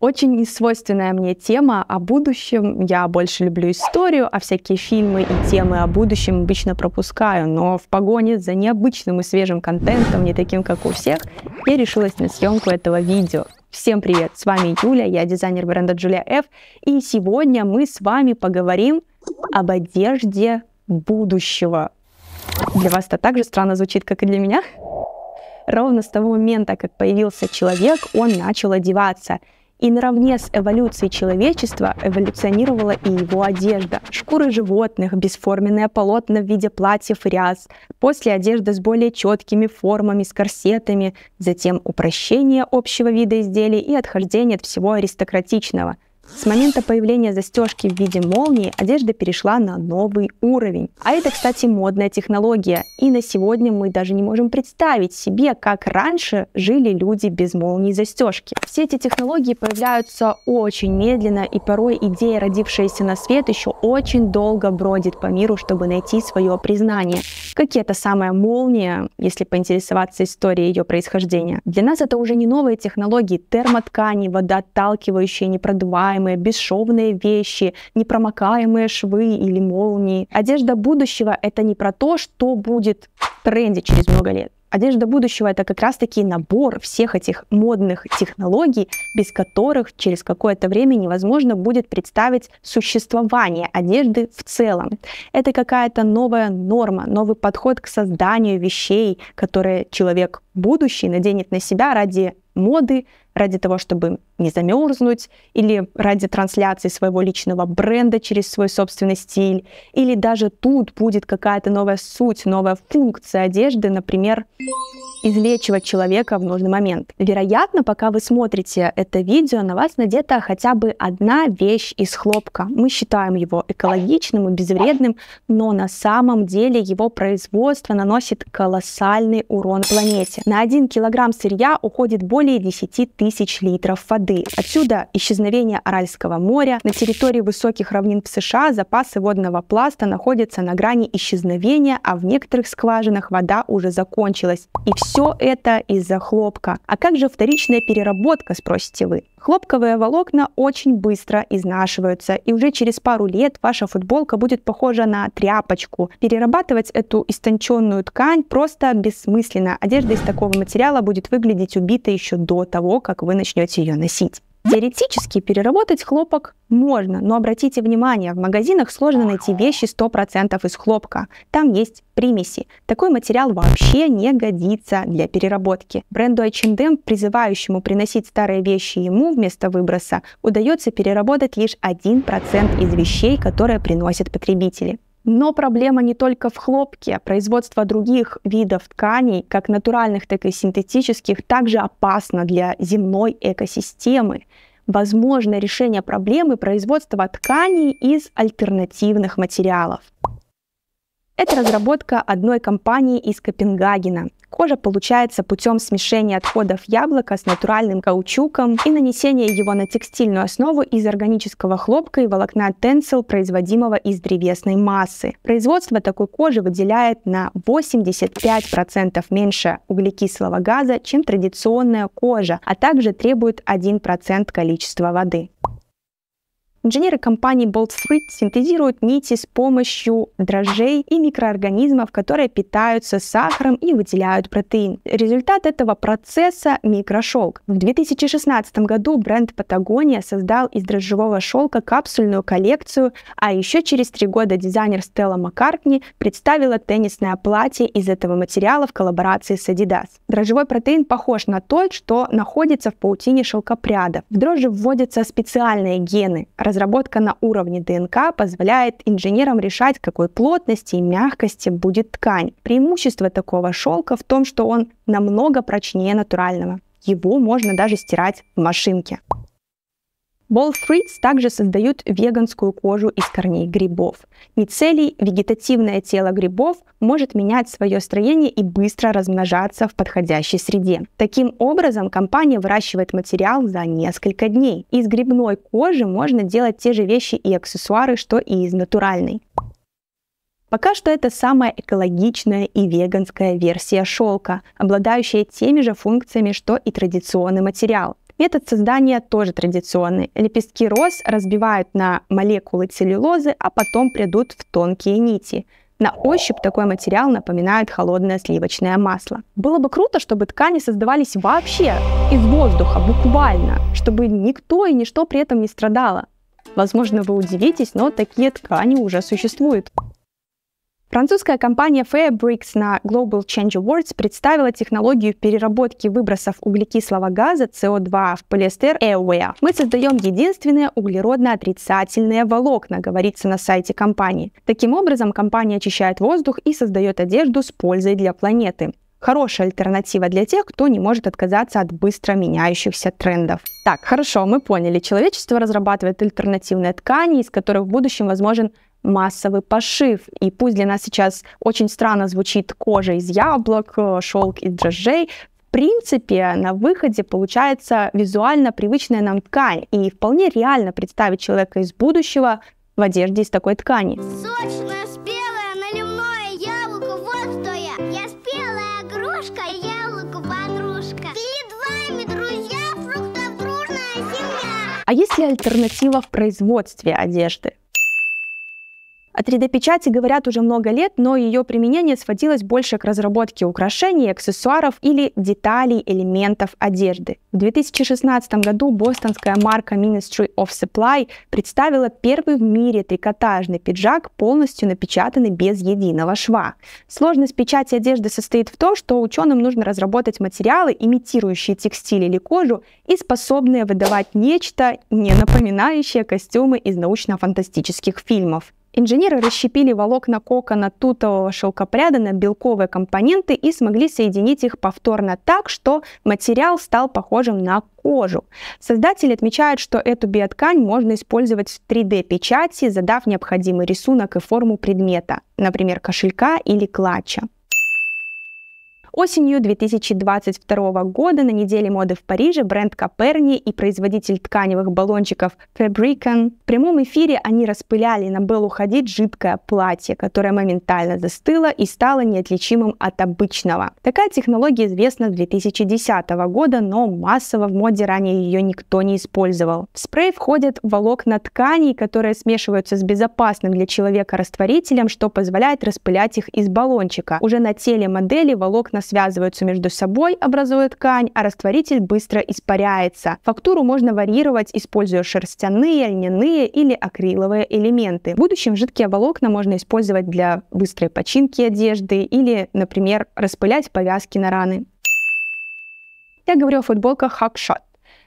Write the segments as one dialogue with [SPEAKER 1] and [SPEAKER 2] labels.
[SPEAKER 1] Очень несвойственная мне тема о будущем. Я больше люблю историю, а всякие фильмы и темы о будущем обычно пропускаю. Но в погоне за необычным и свежим контентом, не таким, как у всех, я решилась на съемку этого видео. Всем привет, с вами Юля, я дизайнер бренда Julia F. И сегодня мы с вами поговорим об одежде будущего. Для вас это также странно звучит, как и для меня. Ровно с того момента, как появился человек, он начал одеваться – и наравне с эволюцией человечества эволюционировала и его одежда. Шкуры животных, бесформенное полотна в виде платьев и ряс, после одежда с более четкими формами, с корсетами, затем упрощение общего вида изделий и отхождение от всего аристократичного – с момента появления застежки в виде молнии одежда перешла на новый уровень. А это, кстати, модная технология. И на сегодня мы даже не можем представить себе, как раньше жили люди без молнии застежки. Все эти технологии появляются очень медленно, и порой идея, родившаяся на свет, еще очень долго бродит по миру, чтобы найти свое признание. Какие то самая молния, если поинтересоваться историей ее происхождения? Для нас это уже не новые технологии, термоткани, водоотталкивающие, непродуваемые, бесшовные вещи, непромокаемые швы или молнии. Одежда будущего — это не про то, что будет в тренде через много лет. Одежда будущего — это как раз-таки набор всех этих модных технологий, без которых через какое-то время невозможно будет представить существование одежды в целом. Это какая-то новая норма, новый подход к созданию вещей, которые человек будущий наденет на себя ради моды, ради того, чтобы не замерзнуть, или ради трансляции своего личного бренда через свой собственный стиль, или даже тут будет какая-то новая суть, новая функция одежды, например, излечивать человека в нужный момент. Вероятно, пока вы смотрите это видео, на вас надета хотя бы одна вещь из хлопка. Мы считаем его экологичным и безвредным, но на самом деле его производство наносит колоссальный урон планете. На один килограмм сырья уходит более 10 тысяч тысяч литров воды. Отсюда исчезновение Аральского моря. На территории высоких равнин в США запасы водного пласта находятся на грани исчезновения, а в некоторых скважинах вода уже закончилась. И все это из-за хлопка. А как же вторичная переработка, спросите вы? Хлопковые волокна очень быстро изнашиваются, и уже через пару лет ваша футболка будет похожа на тряпочку. Перерабатывать эту истонченную ткань просто бессмысленно. Одежда из такого материала будет выглядеть убитой еще до того, как как вы начнете ее носить. Теоретически переработать хлопок можно, но обратите внимание, в магазинах сложно найти вещи 100% из хлопка. Там есть примеси. Такой материал вообще не годится для переработки. Бренду H&M, призывающему приносить старые вещи ему вместо выброса, удается переработать лишь 1% из вещей, которые приносят потребители. Но проблема не только в хлопке. Производство других видов тканей, как натуральных, так и синтетических, также опасно для земной экосистемы. Возможно решение проблемы производства тканей из альтернативных материалов. Это разработка одной компании из Копенгагена. Кожа получается путем смешения отходов яблока с натуральным каучуком и нанесения его на текстильную основу из органического хлопка и волокна тенсил, производимого из древесной массы. Производство такой кожи выделяет на 85% меньше углекислого газа, чем традиционная кожа, а также требует 1% количества воды. Инженеры компании Bolt Fruit синтезируют нити с помощью дрожжей и микроорганизмов, которые питаются сахаром и выделяют протеин. Результат этого процесса – микрошелк. В 2016 году бренд Patagonia создал из дрожжевого шелка капсульную коллекцию, а еще через три года дизайнер Стелла Маккартни представила теннисное платье из этого материала в коллаборации с Adidas. Дрожжевой протеин похож на тот, что находится в паутине шелкопряда. В дрожжи вводятся специальные гены – разработка на уровне ДНК позволяет инженерам решать, какой плотности и мягкости будет ткань. Преимущество такого шелка в том, что он намного прочнее натурального. Его можно даже стирать в машинке. Ball Freeze также создают веганскую кожу из корней грибов. Мицелий, вегетативное тело грибов, может менять свое строение и быстро размножаться в подходящей среде. Таким образом, компания выращивает материал за несколько дней. Из грибной кожи можно делать те же вещи и аксессуары, что и из натуральной. Пока что это самая экологичная и веганская версия шелка, обладающая теми же функциями, что и традиционный материал. Метод создания тоже традиционный. Лепестки роз разбивают на молекулы целлюлозы, а потом придут в тонкие нити. На ощупь такой материал напоминает холодное сливочное масло. Было бы круто, чтобы ткани создавались вообще из воздуха, буквально, чтобы никто и ничто при этом не страдало. Возможно, вы удивитесь, но такие ткани уже существуют. Французская компания Fairbricks на Global Change Awards представила технологию переработки выбросов углекислого газа CO2 в полиэстер Airware. Мы создаем единственное углеродно-отрицательное волокна, говорится на сайте компании. Таким образом, компания очищает воздух и создает одежду с пользой для планеты хорошая альтернатива для тех, кто не может отказаться от быстро меняющихся трендов. Так, хорошо, мы поняли. Человечество разрабатывает альтернативные ткани, из которых в будущем возможен массовый пошив. И пусть для нас сейчас очень странно звучит кожа из яблок, э, шелк из дрожжей, в принципе, на выходе получается визуально привычная нам ткань, и вполне реально представить человека из будущего в одежде из такой ткани. Сочное, спелое, наливное яблоко, вот кто я. Я спелая игрушка, яблоко-подружка. Перед вами, друзья, фруктовружная семья. А есть ли альтернатива в производстве одежды? О 3D-печати говорят уже много лет, но ее применение сводилось больше к разработке украшений, аксессуаров или деталей элементов одежды. В 2016 году бостонская марка Ministry of Supply представила первый в мире трикотажный пиджак, полностью напечатанный без единого шва. Сложность печати одежды состоит в том, что ученым нужно разработать материалы, имитирующие текстиль или кожу, и способные выдавать нечто, не напоминающее костюмы из научно-фантастических фильмов. Инженеры расщепили волокна кокона тутового шелкопряда на белковые компоненты и смогли соединить их повторно так, что материал стал похожим на кожу. Создатели отмечают, что эту биоткань можно использовать в 3D-печати, задав необходимый рисунок и форму предмета, например, кошелька или клатча. Осенью 2022 года на неделе моды в Париже бренд Каперни и производитель тканевых баллончиков Fabricon в прямом эфире они распыляли на Беллу Хадид жидкое платье, которое моментально застыло и стало неотличимым от обычного. Такая технология известна с 2010 года, но массово в моде ранее ее никто не использовал. В спрей входят волокна тканей, которые смешиваются с безопасным для человека растворителем, что позволяет распылять их из баллончика. Уже на теле модели волокна плотно связываются между собой, образуя ткань, а растворитель быстро испаряется. Фактуру можно варьировать, используя шерстяные, льняные или акриловые элементы. В будущем жидкие волокна можно использовать для быстрой починки одежды или, например, распылять повязки на раны. Я говорю о футболках Hackshot.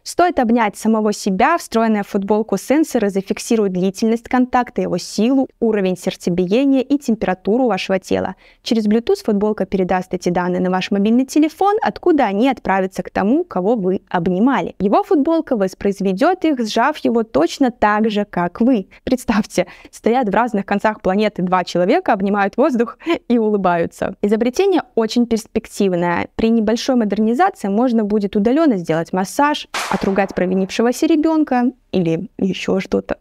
[SPEAKER 1] Стоит обнять самого себя, встроенная в футболку сенсоры зафиксируют длительность контакта, его силу, уровень сердцебиения и температуру вашего тела. Через Bluetooth футболка передаст эти данные на ваш мобильный телефон, откуда они отправятся к тому, кого вы обнимали. Его футболка воспроизведет их, сжав его точно так же, как вы. Представьте, стоят в разных концах планеты два человека, обнимают воздух и улыбаются. Изобретение очень перспективное. При небольшой модернизации можно будет удаленно сделать массаж, отругать провинившегося ребенка или еще что-то.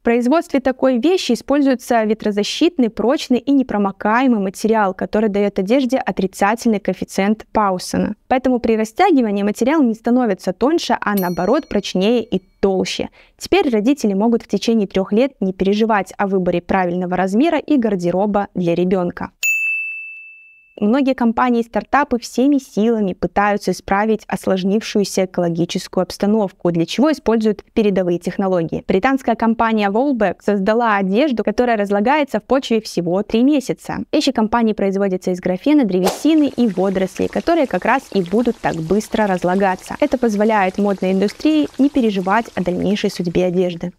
[SPEAKER 1] В производстве такой вещи используется ветрозащитный, прочный и непромокаемый материал, который дает одежде отрицательный коэффициент Паусона. Поэтому при растягивании материал не становится тоньше, а наоборот прочнее и толще. Теперь родители могут в течение трех лет не переживать о выборе правильного размера и гардероба для ребенка. Многие компании и стартапы всеми силами пытаются исправить осложнившуюся экологическую обстановку, для чего используют передовые технологии. Британская компания Volbeck создала одежду, которая разлагается в почве всего три месяца. Вещи компании производятся из графена, древесины и водорослей, которые как раз и будут так быстро разлагаться. Это позволяет модной индустрии не переживать о дальнейшей судьбе одежды.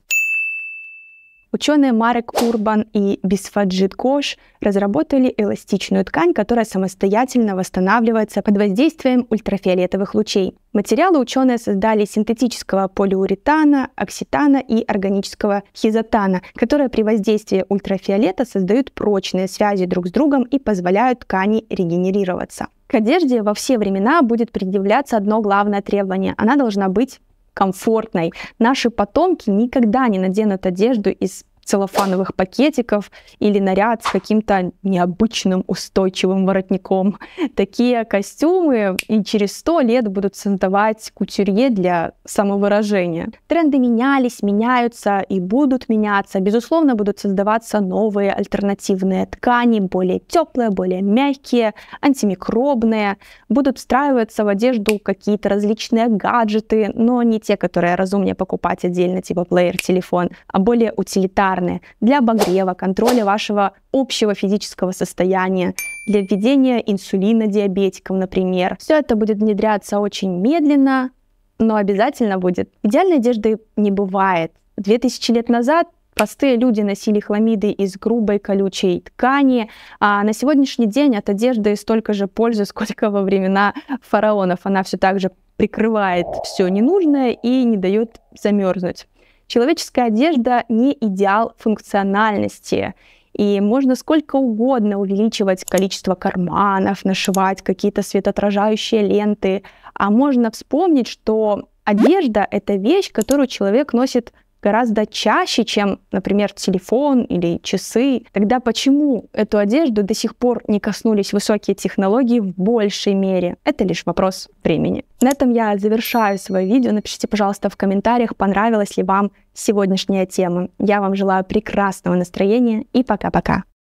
[SPEAKER 1] Ученые Марек Урбан и Бисфаджит Кош разработали эластичную ткань, которая самостоятельно восстанавливается под воздействием ультрафиолетовых лучей. Материалы ученые создали синтетического полиуретана, окситана и органического хизотана, которые при воздействии ультрафиолета создают прочные связи друг с другом и позволяют ткани регенерироваться. К одежде во все времена будет предъявляться одно главное требование. Она должна быть комфортной. Наши потомки никогда не наденут одежду из целлофановых пакетиков или наряд с каким-то необычным устойчивым воротником. Такие костюмы и через сто лет будут создавать кутюрье для самовыражения. Тренды менялись, меняются и будут меняться. Безусловно, будут создаваться новые альтернативные ткани, более теплые, более мягкие, антимикробные. Будут встраиваться в одежду какие-то различные гаджеты, но не те, которые разумнее покупать отдельно, типа плеер, телефон, а более утилитарные элементарные для обогрева, контроля вашего общего физического состояния, для введения инсулина диабетикам, например. Все это будет внедряться очень медленно, но обязательно будет. Идеальной одежды не бывает. 2000 лет назад простые люди носили хламиды из грубой колючей ткани, а на сегодняшний день от одежды столько же пользы, сколько во времена фараонов. Она все так же прикрывает все ненужное и не дает замерзнуть. Человеческая одежда не идеал функциональности. И можно сколько угодно увеличивать количество карманов, нашивать какие-то светоотражающие ленты. А можно вспомнить, что одежда — это вещь, которую человек носит гораздо чаще, чем, например, телефон или часы. Тогда почему эту одежду до сих пор не коснулись высокие технологии в большей мере? Это лишь вопрос времени. На этом я завершаю свое видео. Напишите, пожалуйста, в комментариях, понравилась ли вам сегодняшняя тема. Я вам желаю прекрасного настроения и пока-пока.